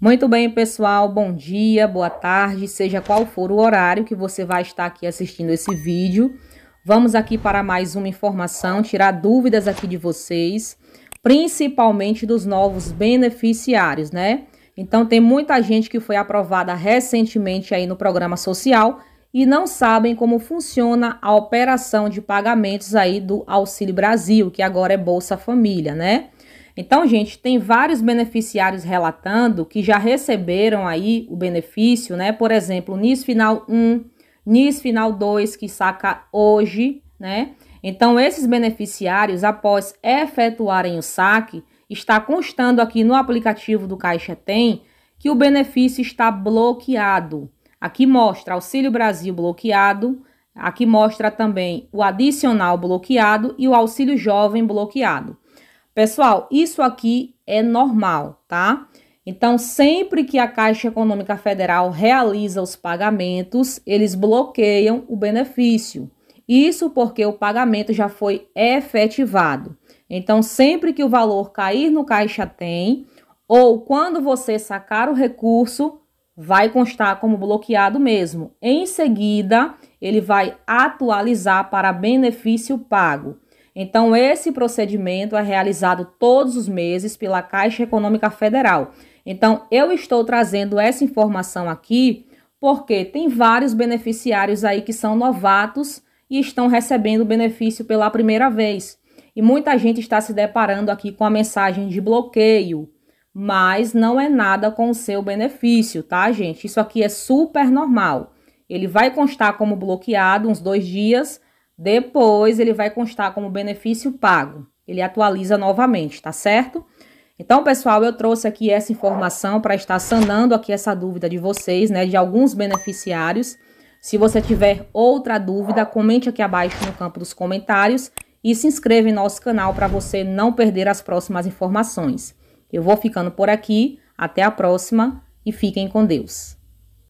Muito bem, pessoal. Bom dia, boa tarde, seja qual for o horário que você vai estar aqui assistindo esse vídeo. Vamos aqui para mais uma informação, tirar dúvidas aqui de vocês, principalmente dos novos beneficiários, né? Então tem muita gente que foi aprovada recentemente aí no programa social e não sabem como funciona a operação de pagamentos aí do Auxílio Brasil, que agora é Bolsa Família, né? Então, gente, tem vários beneficiários relatando que já receberam aí o benefício, né? Por exemplo, NIS final 1, NIS final 2 que saca hoje, né? Então, esses beneficiários, após efetuarem o saque, está constando aqui no aplicativo do Caixa Tem que o benefício está bloqueado. Aqui mostra Auxílio Brasil bloqueado, aqui mostra também o adicional bloqueado e o Auxílio Jovem bloqueado. Pessoal, isso aqui é normal, tá? Então, sempre que a Caixa Econômica Federal realiza os pagamentos, eles bloqueiam o benefício. Isso porque o pagamento já foi efetivado. Então, sempre que o valor cair no Caixa Tem, ou quando você sacar o recurso, vai constar como bloqueado mesmo. Em seguida, ele vai atualizar para benefício pago. Então, esse procedimento é realizado todos os meses pela Caixa Econômica Federal. Então, eu estou trazendo essa informação aqui porque tem vários beneficiários aí que são novatos e estão recebendo benefício pela primeira vez. E muita gente está se deparando aqui com a mensagem de bloqueio, mas não é nada com o seu benefício, tá, gente? Isso aqui é super normal. Ele vai constar como bloqueado uns dois dias depois ele vai constar como benefício pago. Ele atualiza novamente, tá certo? Então, pessoal, eu trouxe aqui essa informação para estar sanando aqui essa dúvida de vocês, né, de alguns beneficiários. Se você tiver outra dúvida, comente aqui abaixo no campo dos comentários e se inscreva em nosso canal para você não perder as próximas informações. Eu vou ficando por aqui, até a próxima e fiquem com Deus.